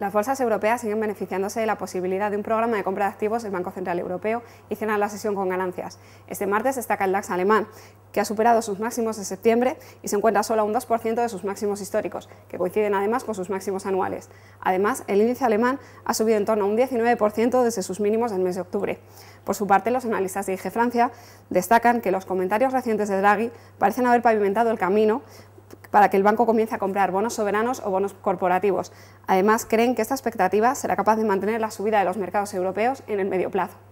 Las bolsas europeas siguen beneficiándose de la posibilidad de un programa de compra de activos del Banco Central Europeo y cierran la sesión con ganancias. Este martes destaca el DAX alemán, que ha superado sus máximos de septiembre y se encuentra solo a un 2% de sus máximos históricos, que coinciden además con sus máximos anuales. Además, el índice alemán ha subido en torno a un 19% desde sus mínimos del mes de octubre. Por su parte, los analistas de IG Francia destacan que los comentarios recientes de Draghi parecen haber pavimentado el camino para que el banco comience a comprar bonos soberanos o bonos corporativos. Además, creen que esta expectativa será capaz de mantener la subida de los mercados europeos en el medio plazo.